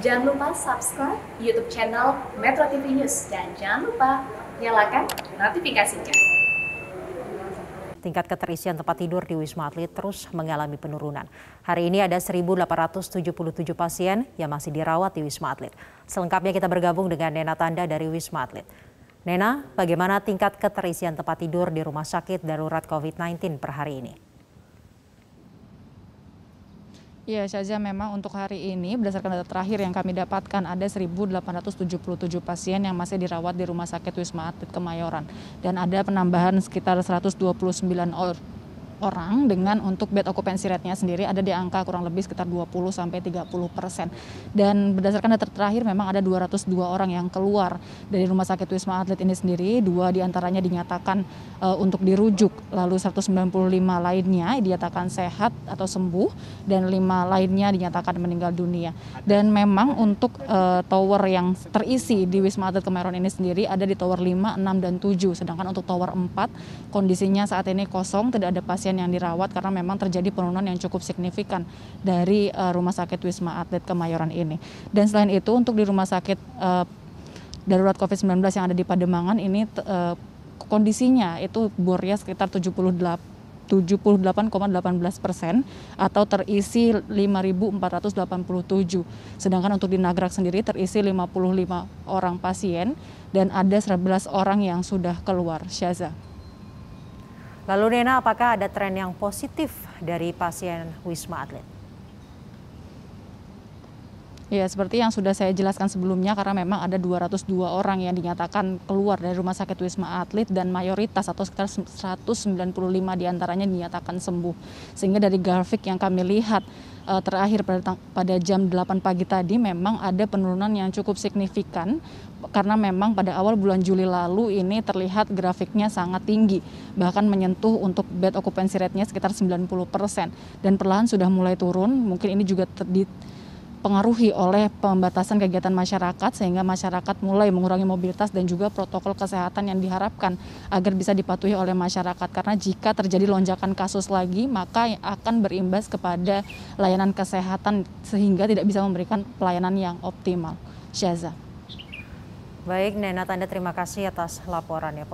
Jangan lupa subscribe YouTube channel Metro TV News dan jangan lupa nyalakan notifikasinya. Tingkat keterisian tempat tidur di Wisma Atlet terus mengalami penurunan. Hari ini ada 1.877 pasien yang masih dirawat di Wisma Atlet. Selengkapnya kita bergabung dengan Nena Tanda dari Wisma Atlet. Nena, bagaimana tingkat keterisian tempat tidur di rumah sakit darurat COVID-19 per hari ini? Ya, Syaza memang untuk hari ini berdasarkan data terakhir yang kami dapatkan ada 1.877 pasien yang masih dirawat di Rumah Sakit Wisma Atlet Kemayoran dan ada penambahan sekitar 129 orang orang dengan untuk bed occupancy rate-nya sendiri ada di angka kurang lebih sekitar 20 sampai 30 persen. Dan berdasarkan data terakhir memang ada 202 orang yang keluar dari rumah sakit Wisma Atlet ini sendiri, dua diantaranya dinyatakan e, untuk dirujuk, lalu 195 lainnya dinyatakan sehat atau sembuh dan lima lainnya dinyatakan meninggal dunia. Dan memang untuk e, tower yang terisi di Wisma Atlet Kemayoran ini sendiri ada di tower 5, 6 dan 7, sedangkan untuk tower 4 kondisinya saat ini kosong, tidak ada pasien pasien yang dirawat karena memang terjadi penurunan yang cukup signifikan dari uh, rumah sakit Wisma Atlet Kemayoran ini. Dan selain itu untuk di rumah sakit uh, darurat COVID-19 yang ada di Pademangan ini uh, kondisinya itu bornya sekitar 78 78,18 persen atau terisi 5.487. Sedangkan untuk di Nagrak sendiri terisi 55 orang pasien dan ada 11 orang yang sudah keluar. Syaza. Lalu Nena, apakah ada tren yang positif dari pasien Wisma Atlet? Ya, seperti yang sudah saya jelaskan sebelumnya karena memang ada 202 orang yang dinyatakan keluar dari rumah sakit Wisma Atlet dan mayoritas atau sekitar 195 diantaranya dinyatakan sembuh. Sehingga dari grafik yang kami lihat uh, terakhir pada, pada jam 8 pagi tadi memang ada penurunan yang cukup signifikan karena memang pada awal bulan Juli lalu ini terlihat grafiknya sangat tinggi bahkan menyentuh untuk bed occupancy rate-nya sekitar 90% dan perlahan sudah mulai turun mungkin ini juga ter, dipengaruhi oleh pembatasan kegiatan masyarakat sehingga masyarakat mulai mengurangi mobilitas dan juga protokol kesehatan yang diharapkan agar bisa dipatuhi oleh masyarakat karena jika terjadi lonjakan kasus lagi maka akan berimbas kepada layanan kesehatan sehingga tidak bisa memberikan pelayanan yang optimal. Syaza. Baik, Nena Tanda, terima kasih atas laporannya.